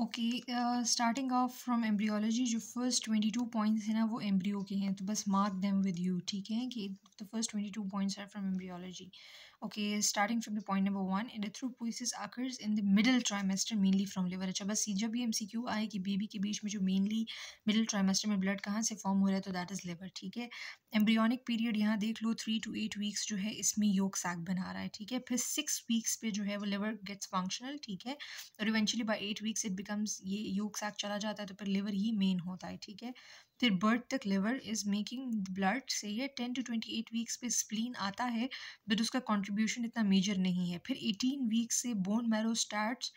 okay starting off from embryology जो first twenty two points हैं ना वो एम्ब्रियो के हैं तो बस मार्क देम विद यू ठीक है कि the first twenty two points are from embryology okay Okay, the point number one number through erythropoiesis occurs in the middle trimester mainly from liver अच्छा बस जब सी क्यू आए कि baby के बीच में जो मेनली मिडिल ट्राइमेस्टर में ब्लड कहाँ से फॉर्म हो रहा है तो दैट इज़ लिवर ठीक है एम्ब्रियोनिक पीरियड यहाँ देख लो थ्री टू एट वीक्स जो है इसमें योग सैक बना रहा है ठीक है फिर सिक्स वीक्स पे जो है वो लिवर गेट्स फंक्शनल ठीक है और eventually by eight weeks it becomes ये योग सैक चला जाता है तो फिर लिवर ही मेन होता है ठीक है फिर बर्थ तक लिवर इज़ मेकिंग ब्लड से यह ten to twenty eight weeks पे स्प्लीन आता है बट उसका कंट्रीब्यूशन इतना मेजर नहीं है फिर एटीन वीक्स से बोन मैरो स्टार्ट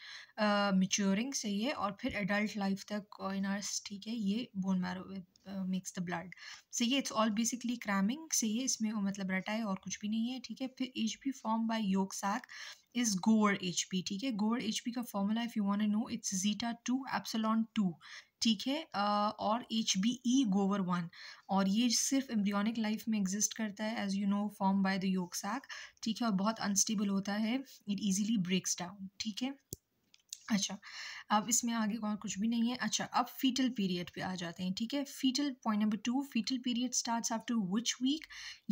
मेच्योरिंग से ये और फिर एडल्ट लाइफ तक इन uh, ठीक है ये bone marrow makes the blood सही है इट्स ऑल बेसिकली क्रैमिंग सही है इसमें मतलब रटा है और कुछ भी नहीं है ठीक है फिर H B form by yolk sac is Gower H P ठीक है गोअर एच पी का formula if you want know it's zeta two epsilon two ठीक है और एच बी ई गोवर वन और ये सिर्फ एम्ब्रियनिक लाइफ में एग्जिस्ट करता है as you know form by the yolk sac ठीक है और बहुत अनस्टेबल होता है इट ईजिली ब्रेक्स डाउन ठीक है अच्छा अब इसमें आगे और कुछ भी नहीं है अच्छा अब फीटल पीरियड पे आ जाते हैं ठीक है fetal point number two fetal period starts after which week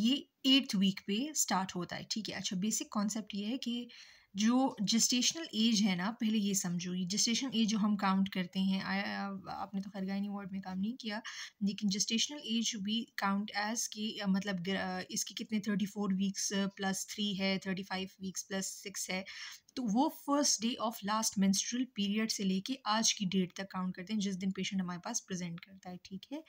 ये एट्थ वीक पे स्टार्ट होता है ठीक है अच्छा बेसिक कॉन्सेप्ट ये है कि जो जेस्टेशनल एज है ना पहले ये समझो ये जेस्टेशनल एज जो हम काउंट करते हैं आपने तो खैर गायनी वार्ड में काम नहीं किया लेकिन जेस्टेशनल एज भी काउंट एज कि मतलब इसकी कितने thirty four weeks plus three है thirty five weeks plus six है तो वो first day of last menstrual period से लेके आज की डेट तक काउंट करते हैं जिस दिन पेशेंट हमारे पास प्रेजेंट करता है ठीक है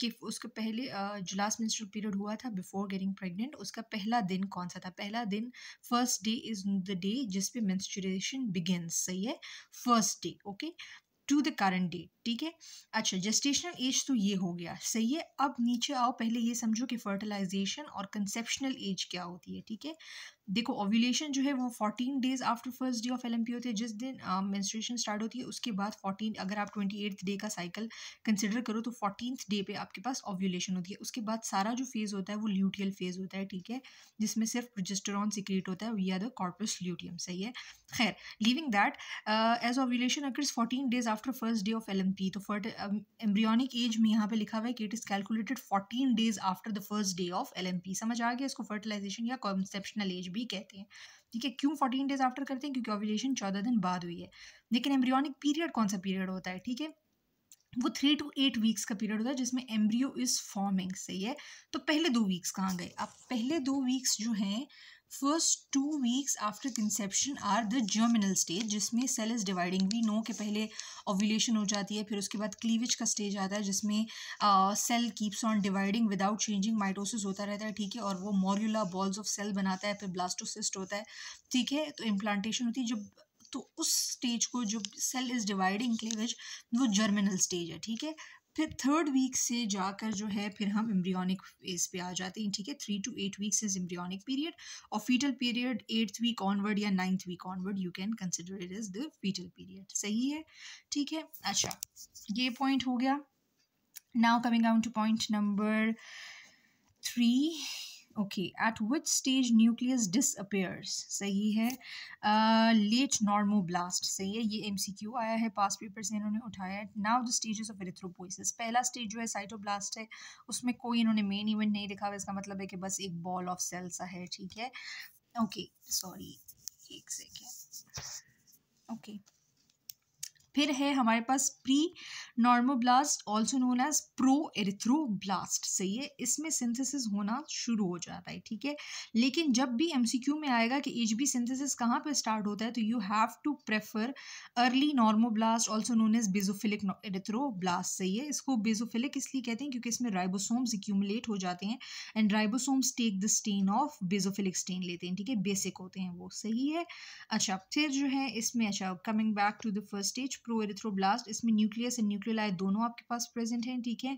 कि उसके पहले जो लास्ट मिनिस्ट्रल पीरियड हुआ था बिफोर गेटिंग प्रेग्नेंट उसका पहला दिन कौन सा था पहला दिन first day is the day जिस पे मेंस्ट्रुएशन बिगिंस सही है first day okay to the current date ठीक है अच्छा जेस्टेशनल एज तो ये हो गया सही है अब नीचे आओ पहले ये समझो कि फर्टिलाइजेशन और कंसेप्शनल एज क्या होती है ठीक है देखो ओव्यूलेशन जो है वो fourteen days after first day of L M P होते हैं जिस दिन मेंस्ट्रुएशन स्टार्ट होती है उसके बाद फोर्टीन अगर आप ट्वेंटी एट्थ डे का साइकिल कंसिडर करो तो फोर्टीन डे पे आपके पास ओव्यूलेशन होती है उसके बाद सारा जो फेज़ होता है वो ल्यूटियल फेज़ होता है ठीक है जिसमें सिर्फ प्रोजेस्टरॉन सिक्रेट होता है या द कॉर्पस ल्यूटियम सही है खैर living that as ovulation occurs fourteen days after first day of L तो फर्ट एम्ब्रियोनिक एज में यहाँ पे लिखा हुआ है कि it is calculated fourteen days after the first day of L समझ आ गया इसको फर्टिलाइजेशन या कॉन्सेप्शनल एज भी कहते हैं ठीक है क्यों फोर्टीन डेज आफ्टर करते हैं क्योंकि ओव्यूलेशन चौदह दिन बाद हुई है लेकिन एम्ब्रियोनिक पीरियड कौन सा पीरियड होता है ठीक है वो थ्री टू एट वीक्स का पीरियड होता है जिसमें एम्ब्रियो इज फॉर्मिंग सही है तो पहले दो वीक्स कहाँ गए अब पहले दो वीक्स जो हैं first two weeks after conception are the germinal stage जिसमें cell is dividing we know के पहले ओव्यूलेशन हो जाती है फिर उसके बाद क्लीवेज का स्टेज आता है जिसमें cell keeps on dividing without changing mitosis होता रहता है ठीक है और वो मॉर्यूला बॉल्स ऑफ सेल बनाता है फिर ब्लास्टोसिस्ट होता है ठीक है तो इम्प्लांटेशन होती है जब तो उस स्टेज को जो सेल इज़ डिवाइडिंग क्लीवेज वो जर्मिनल स्टेज है ठीक है फिर थर्ड वीक से जाकर जो है फिर हम एम्ब्रियोनिक फेज पे आ जाते हैं ठीक है three to eight weeks is embryonic period और fetal period eighth week onward या ninth week onward you can consider it is the fetal period सही है ठीक है अच्छा ये पॉइंट हो गया now coming on to point number three okay at which stage nucleus disappears सही है लेट नॉर्मो ब्लास्ट सही है ये एम सी क्यू आया है पास पेपर से इन्होंने उठाया है now the stages of erythropoiesis पहला स्टेज जो है साइटोब्लास्ट है उसमें कोई इन्होंने मेन इवेंट नहीं लिखा हुआ इसका मतलब है कि बस एक बॉल ऑफ सेल सा है ठीक है ओके सॉरी एक सेकेंड ओके फिर है हमारे पास pre normoblast also known as pro erythroblast सही है इसमें सिंथेसिस होना शुरू हो जाता है ठीक है लेकिन जब भी एमसीक्यू में आएगा कि एच बी सिंथेसिस कहाँ पर स्टार्ट होता है तो you have to prefer early normoblast also known as basophilic erythroblast सही है इसको बेजोफिलिक इसलिए कहते हैं क्योंकि इसमें राइबोसोम्स एक्यूमुलेट हो जाते हैं and ribosomes take the stain of basophilic stain लेते हैं ठीक है बेसिक होते हैं वो सही है अच्छा फिर जो है इसमें अच्छा coming back to the first stage pro erythroblast इसमें न्यूक्लियस एंड न्यूक्लियोलाई दोनों आपके पास प्रेजेंट हैं ठीक है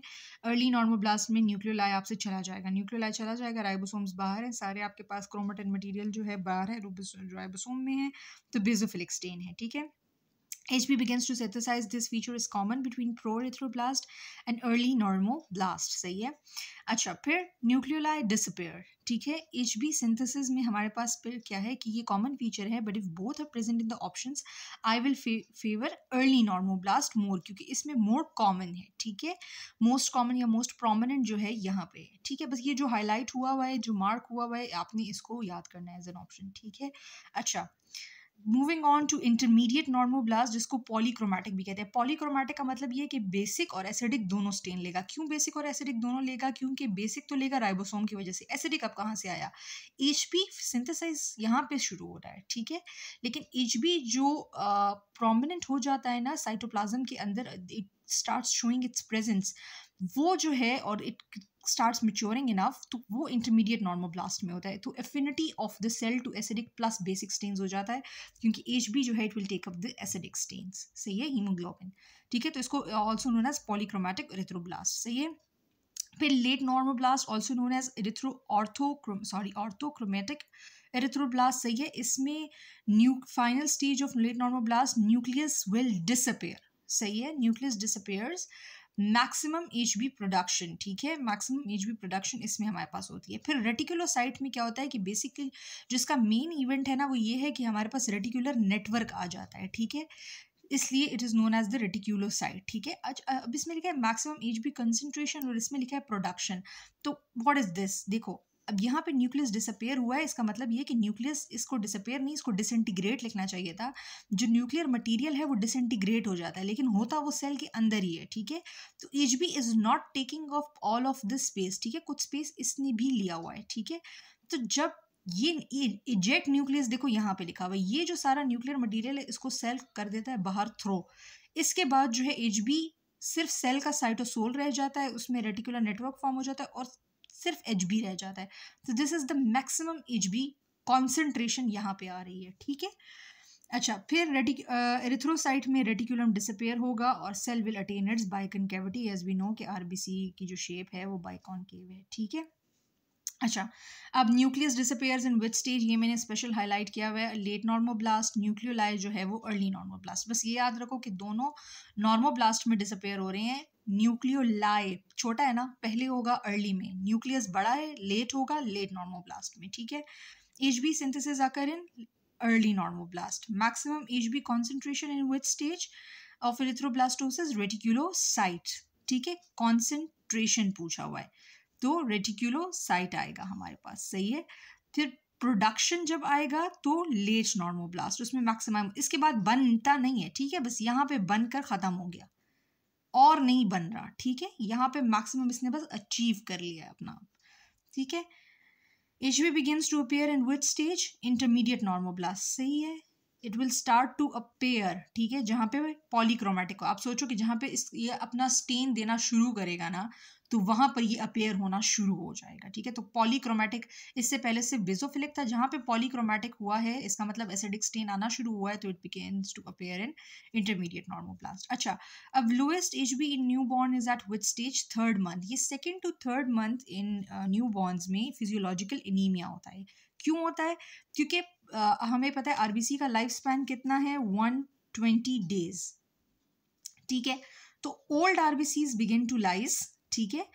अर्ली नॉर्मल ब्लास्ट में न्यूक्लियोलाई आपसे चला जाएगा न्यूक्लियोलाई चला जाएगा राइबोसोम्स बाहर है सारे आपके पास क्रोमोटेन मटीरियल जो है बाहर है राइबोसोम में है तो बेजोफिलिक स्टेन है ठीक है HP begins to synthesize this feature is common between proerythroblast and early normoblast सही है अच्छा फिर न्यूक्लियोलाई डिसअपेयर ठीक है एच बी सिंथेसिस में हमारे पास फिर क्या है कि ये कॉमन फीचर है but if both are present in the option I will favour early blast more क्योंकि इसमें मोर कॉमन है ठीक है मोस्ट कॉमन या मोस्ट प्रोमिनेंट जो है यहाँ पे ठीक है बस ये जो हाईलाइट हुआ हुआ है जो मार्क हुआ हुआ है आपने इसको याद करना है एज एन ऑप्शन ठीक है अच्छा moving on to intermediate normoblast जिसको पॉलीक्रोमैटिक भी कहते हैं पॉलीक्रोमैटिक का मतलब ये है कि बेसिक और एसिडिक दोनों स्टेन लेगा क्यों बेसिक और एसिडिक दोनों लेगा क्योंकि बेसिक तो लेगा राइबोसोम की वजह से एसिडिक अब कहाँ से आया एच बी सिंथेसाइज यहाँ पर शुरू हो रहा है ठीक है लेकिन एच बी जो प्रोमिनेंट हो जाता है ना साइटोप्लाज्म के अंदर it start showing its presence वो जो है और इट स्टार्ट मिच्योरिंग इनफ तो वो इंटरमीडिएट ब्लास्ट में होता है तो affinity of the cell to acidic plus basic stains हो जाता है क्योंकि एच बी जो है it will take up the acidic stains सही है हीमोग्लोबिन ठीक है तो इसको also known as polychromatic erythroblast सही है फिर late blast also known as erythro orthochrome sorry orthochromatic erythroblast सही है इसमें new final stage of late blast nucleus will disappear सही है nucleus disappears maximum H B production ठीक है मैक्सिमम एच बी प्रोडक्शन इसमें हमारे पास होती है फिर रेटिकुलोसाइट में क्या होता है कि बेसिकली जिसका मेन इवेंट है ना वो ये है कि हमारे पास रेटिकुलर नेटवर्क आ जाता है ठीक है इसलिए it is known as the reticulocyte ठीक है अच्छा अब इसमें लिखा है मैक्सिमम एच बी कंसेंट्रेशन और इसमें लिखा है प्रोडक्शन तो वॉट इज़ दिस देखो अब यहाँ पे न्यूक्लियस डिसअपेयर हुआ है इसका मतलब ये कि न्यूक्लियस इसको डिसअपेयर नहीं इसको डिसइंटीग्रेट लिखना चाहिए था जो न्यूक्लियर मटेरियल है वो डिसइंटीग्रेट हो जाता है लेकिन होता वो सेल के अंदर ही है ठीक है तो H B is not taking off all of this space ठीक है कुछ स्पेस इसने भी लिया हुआ है ठीक है तो जब ये इजेक्ट न्यूक्लियस देखो यहाँ पे लिखा हुआ है ये जो सारा न्यूक्लियर मटीरियल है इसको सेल कर देता है बाहर थ्रो इसके बाद जो है एच बी सिर्फ सेल का साइटोसोल रह जाता है उसमें रेटिकुलर नेटवर्क फॉर्म हो जाता है और सिर्फ एच बी रह जाता है तो this is the maximum H B concentration यहाँ पे आ रही है ठीक है अच्छा फिर रेटिक एरिथ्रोसाइट में रेटिकुलम डिसपेयर होगा और cell will attain its biconcavity as we know कि आरबीसी की जो शेप है वो बाइकॉन केव है ठीक है अच्छा अब nucleus disappear in which stage ये मैंने स्पेशल हाईलाइट किया हुआ है लेट नॉर्मोब्लास्ट न्यूक्लियोलाइज जो है वो अर्ली नॉर्मोब्लास्ट बस ये याद रखो कि दोनों नॉर्मोब्लास्ट में डिसअपेयर हो रहे हैं न्यूक्लियोलाई छोटा है ना पहले होगा अर्ली में न्यूक्लियस बड़ा है लेट होगा लेट नॉर्मोब्लास्ट में ठीक है एच बी सिंथेसिस आकर in early normoblast maximum H B concentration in which stage of erythroblastosis reticulocyte ठीक है कॉन्सेंट्रेशन पूछा हुआ है तो रेटिक्यूलोसाइट आएगा हमारे पास सही है फिर प्रोडक्शन जब आएगा तो लेट नॉर्मोब्लास्ट उसमें मैक्सिमम इसके बाद बनता नहीं है ठीक है बस यहाँ पे बनकर ख़त्म हो गया और नहीं बन रहा ठीक है यहाँ पे मैक्सिमम इसने बस अचीव कर लिया अपना ठीक है we begins to appear in which stage intermediate normoblast सही है it will start to appear ठीक है जहाँ पे पॉलीक्रोमेटिक आप सोचो कि जहाँ पे इस ये अपना स्टेन देना शुरू करेगा ना तो वहाँ पर ये अपेयर होना शुरू हो जाएगा ठीक है तो पॉलीक्रोमैटिक इससे पहले सिर्फ बेजोफिलिक था जहाँ पे पॉलीक्रोमैटिक हुआ है इसका मतलब एसिडिक स्टेन आना शुरू हुआ है तो it begins to appear in intermediate normoblast अच्छा अब लोएस्ट एज भी in new born is at which stage third month ये second to third month in new borns में फिजियोलॉजिकल एनीमिया होता है क्यों होता है क्योंकि uh, हमें पता है आरबीसी का लाइफ स्पैन कितना है वन ट्वेंटी डेज ठीक है तो old RBCs begin to lyse ठीक है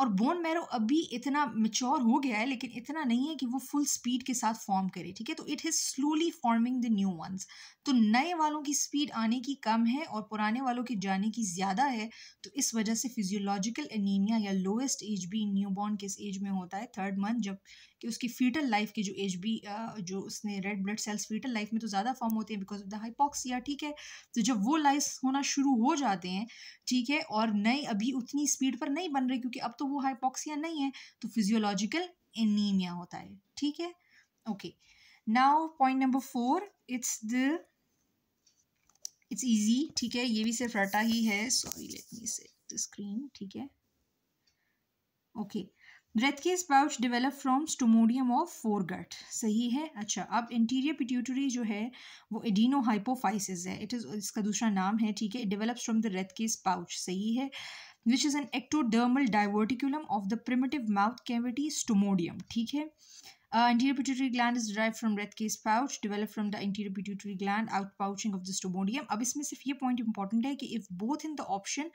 और बोन मैरो अभी इतना मेच्योर हो गया है लेकिन इतना नहीं है कि वो फुल स्पीड के साथ फॉर्म करे ठीक है तो it is slowly forming the new ones तो नए वालों की स्पीड आने की कम है और पुराने वालों के जाने की ज़्यादा है तो इस वजह से फिजियोलॉजिकल एनीमिया या लोएस्ट एज भी न्यू बॉर्न किस एज में होता है थर्ड मंथ जब कि उसकी फीटल लाइफ की जो एज भी जो उसने red blood cells fetal life में तो ज़्यादा फॉर्म होते हैं बिकॉज ऑफ द हाइपॉक्सिया ठीक है तो जब वो लाइफ होना शुरू हो जाते हैं ठीक है और नए अभी उतनी स्पीड पर नहीं बन रहे क्योंकि अब तो वो हाइपोक्सिया नहीं है तो फिजियोलॉजिकल एनीमिया होता है ठीक है okay now point number four it's the it's easy ठीक है ये भी सिर्फ रटा ही है सॉरी लेट मी से द स्क्रीन ठीक है ओके ब्रेथ Rathke's pouch develop from stomodeum of foregut सही है अच्छा अब इंटीरियर पिट्यूटरी जो है वो एडीनो हाइपोफाइसिस है इट इज़ इसका दूसरा नाम है ठीक है it develops from the Rathke Rathke's pouch सही है which is an ectodermal diverticulum of the primitive mouth cavity stomodeum ठीक है anterior pituitary gland is derive from Rathke's pouch develop from the anterior pituitary gland out pouching of the stomodeum अब इसमें सिर्फ ये point important है कि if both in the option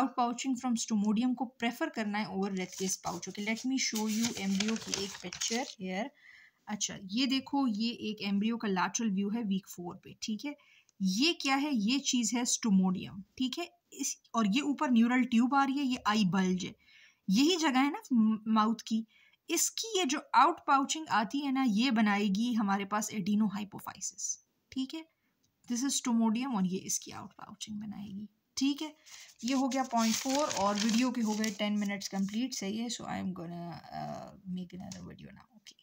out pouching from stomodeum को prefer करना है over Rathke's pouch okay let me show you embryo की एक पिक्चर हेयर अच्छा ये देखो ये एक एम्ब्रियो का लैटरल व्यू है वीक फोर पे ठीक है ये क्या है ये चीज़ है स्टोमोडियम ठीक है इस और ये ऊपर न्यूरल ट्यूब आ रही है ये आई बल्ज है यही जगह है ना माउथ की इसकी ये जो आउट पाउचिंग आती है ना ये बनाएगी हमारे पास एडीनो हाइपोफाइसिस ठीक है दिस इज टोमोडियम और ये इसकी आउट पाउचिंग बनाएगी ठीक है ये हो गया पॉइंट फोर और वीडियो के हो गए टेन मिनट्स कंप्लीट सही है so I am gonna make another video ना ओके